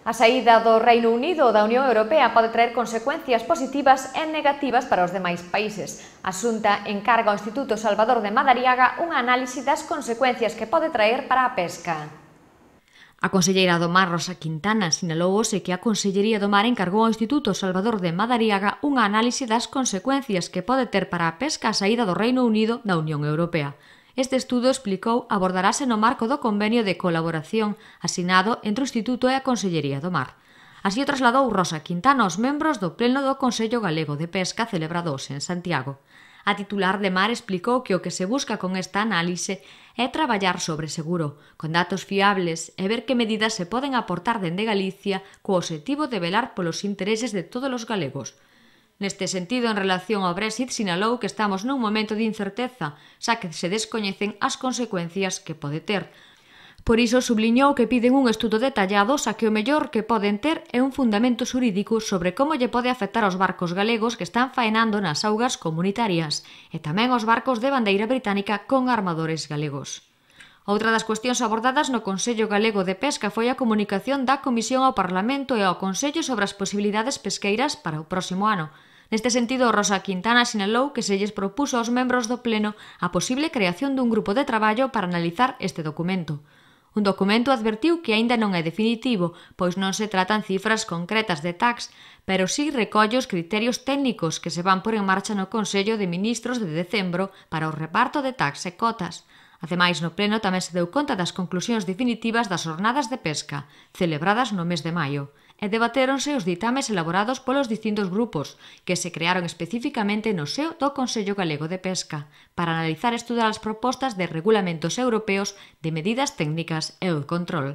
A saída do Reino Unido da Unión Europea pode traer consecuencias positivas e negativas para os demais países. A Xunta encarga ao Instituto Salvador de Madariaga unha análise das consecuencias que pode traer para a pesca. A conselleira do Mar Rosa Quintana sinalou hoxe que a Consellería do Mar encargou ao Instituto Salvador de Madariaga unha análise das consecuencias que pode ter para a pesca a saída do Reino Unido da Unión Europea. Este estudo, explicou, abordarase no marco do convenio de colaboración asinado entre o Instituto e a Consellería do Mar. Así o trasladou Rosa Quintana aos membros do Pleno do Consello Galego de Pesca celebrados en Santiago. A titular de Mar explicou que o que se busca con esta análise é traballar sobre seguro, con datos fiables e ver que medidas se poden aportar dende Galicia co obxectivo de velar polos intereses de todos os galegos, Neste sentido, en relación ao Brexit, sinalou que estamos nun momento de incerteza, xa que se descoñecen as consecuencias que pode ter. Por iso subliñou que piden un estudo detallado xa que o mellor que poden ter é un fundamento xurídico sobre como lle pode afectar aos barcos galegos que están faenando nas augas comunitarias e tamén aos barcos de bandeira británica con armadores galegos. Outra das cuestións abordadas no Consello Galego de Pesca foi a comunicación da Comisión ao Parlamento e ao Consello sobre as posibilidades pesqueiras para o próximo ano, Neste sentido, Rosa Quintana sinalou que se lles propuso aos membros do Pleno a posible creación dun grupo de traballo para analizar este documento. Un documento advertiu que aínda non é definitivo, pois non se tratan cifras concretas de tax, pero sí recolle os criterios técnicos que se van por en marcha no Consello de Ministros de decembro para o reparto de tax e cotas. Ademais, no Pleno tamén se deu conta das conclusións definitivas das jornadas de pesca, celebradas no mes de maio, e debatéronse os ditames elaborados polos distintos grupos, que se crearon especificamente no seo do Consello Galego de Pesca, para analizar e estudar as propostas de regulamentos europeos de medidas técnicas e o control.